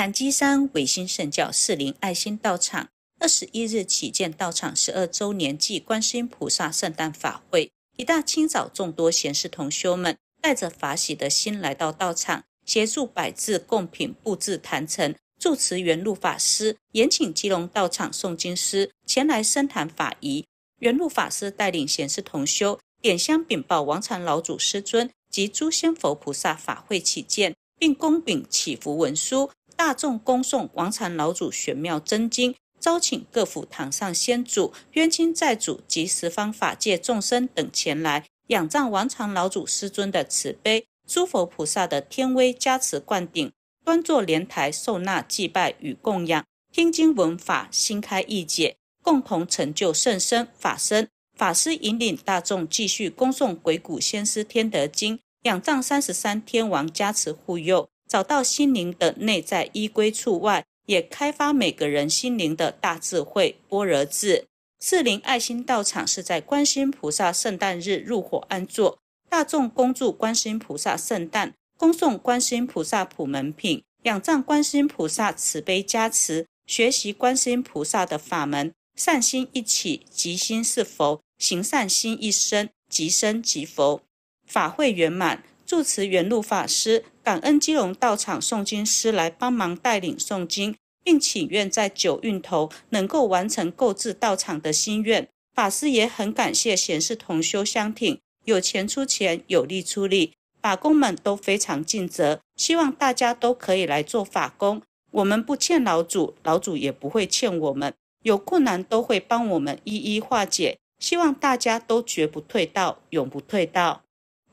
檀基山伟新圣教四灵爱心道场二十一日起建道场十二周年暨观世菩萨圣诞法会，一大清早，众多贤士同修们带着法喜的心来到道场，协助摆置供品、布置坛城。住持圆陆法师延请基隆道场诵经师前来深谈法仪。圆陆法师带领贤士同修点香禀报王禅老祖师尊及诸仙佛菩萨法会起见，并供禀祈福文书。大众恭送王禅老祖玄妙真经，招请各府堂上先祖、冤亲债主及十方法界众生等前来，仰仗王禅老祖师尊的慈悲、诸佛菩萨的天威加持灌顶，端坐莲台受纳祭拜与供养，听经闻法，心开意解，共同成就圣身法身。法师引领大众继续恭送鬼谷先师天德经》，仰仗三十三天王加持护佑。找到心灵的内在依归处外，也开发每个人心灵的大智慧。般若智。四灵爱心道场是在观世音菩萨圣诞日入火安坐，大众恭祝观世音菩萨圣诞，恭送观世音菩萨普门品，仰仗观世音菩萨慈悲加持，学习观世音菩萨的法门，善心一起即心是佛，行善心一生即生即佛，法会圆满。住持原路法师感恩基隆道场诵经师来帮忙带领诵经，并祈愿在九运头能够完成购置道场的心愿。法师也很感谢贤士同修相挺，有钱出钱，有力出力，法工们都非常尽责。希望大家都可以来做法工，我们不欠老祖，老祖也不会欠我们，有困难都会帮我们一一化解。希望大家都绝不退道，永不退道。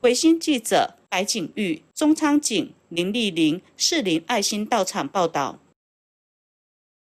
维新记者。白景玉、钟昌景、林丽玲、士林爱心到场报道。